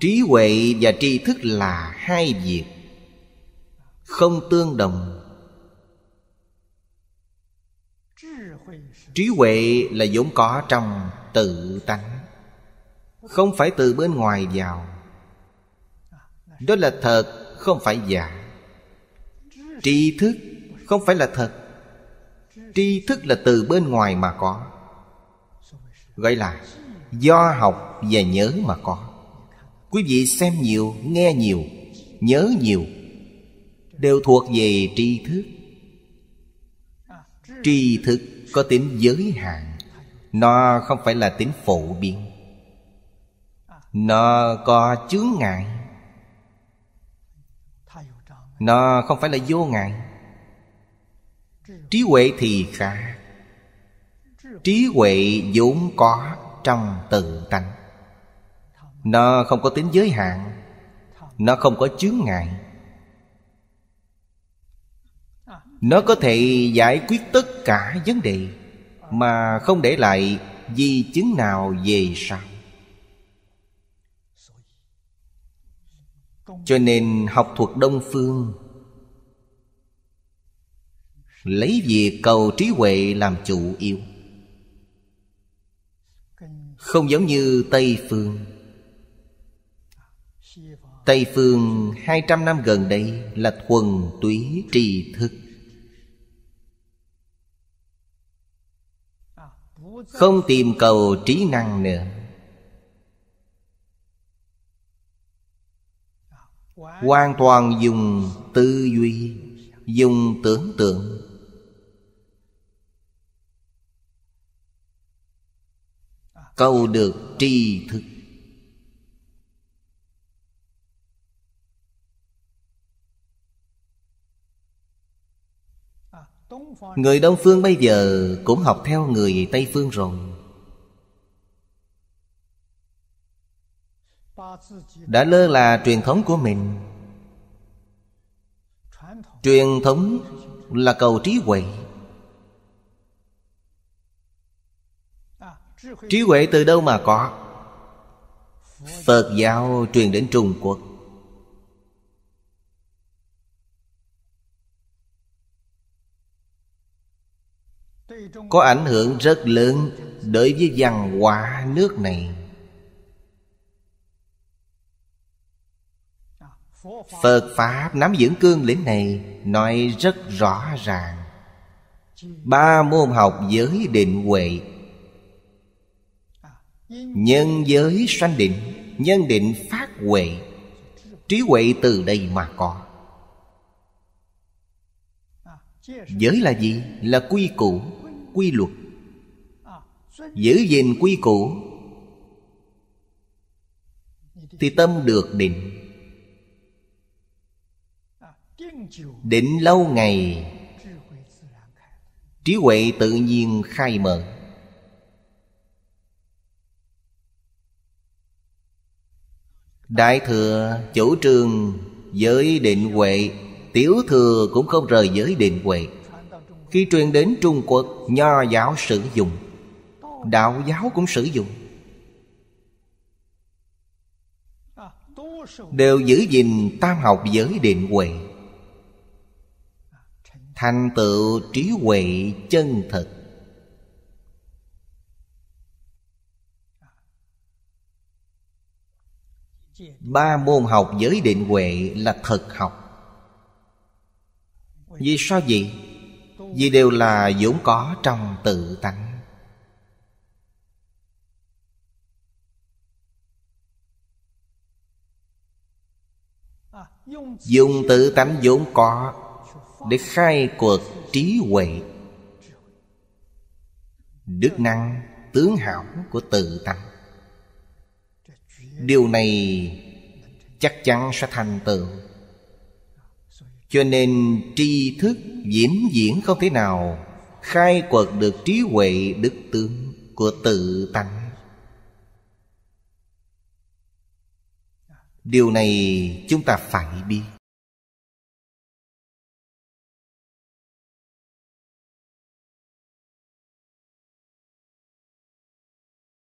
trí huệ và tri thức là hai việc không tương đồng trí huệ là vốn có trong tự tánh không phải từ bên ngoài vào đó là thật không phải giả tri thức không phải là thật tri thức là từ bên ngoài mà có gọi là do học và nhớ mà có Quý vị xem nhiều, nghe nhiều, nhớ nhiều Đều thuộc về tri thức Tri thức có tính giới hạn Nó không phải là tính phổ biến Nó có chướng ngại Nó không phải là vô ngại Trí huệ thì khác Trí huệ vốn có trong tự tánh nó không có tính giới hạn nó không có chướng ngại nó có thể giải quyết tất cả vấn đề mà không để lại di chứng nào về sau cho nên học thuật đông phương lấy việc cầu trí huệ làm chủ yếu không giống như tây phương Tây phương 200 năm gần đây là thuần túy trì thức Không tìm cầu trí năng nữa Hoàn toàn dùng tư duy Dùng tưởng tượng Câu được tri thức Người Đông Phương bây giờ cũng học theo người Tây Phương rồi Đã lơ là truyền thống của mình Truyền thống là cầu trí huệ Trí huệ từ đâu mà có Phật giáo truyền đến Trung Quốc có ảnh hưởng rất lớn đối với văn hóa nước này phật pháp nắm dưỡng cương lĩnh này nói rất rõ ràng ba môn học giới định huệ nhân giới sanh định nhân định phát huệ trí huệ từ đây mà có giới là gì là quy củ quy luật à, giữ gìn quy củ thì tâm được định à, định lâu ngày trí huệ tự nhiên khai mở đại thừa chủ trương giới định huệ tiểu thừa cũng không rời giới định huệ khi truyền đến Trung Quốc Nho giáo sử dụng Đạo giáo cũng sử dụng Đều giữ gìn tam học giới định huệ Thành tựu trí huệ chân thực Ba môn học giới định huệ là thực học Vì sao vậy? vì đều là vốn có trong tự tánh dùng tự tánh vốn có để khai cuộc trí huệ đức năng tướng hảo của tự tánh điều này chắc chắn sẽ thành tựu cho nên tri thức diễn diễn không thể nào khai quật được trí huệ đức tướng của tự tánh điều này chúng ta phải biết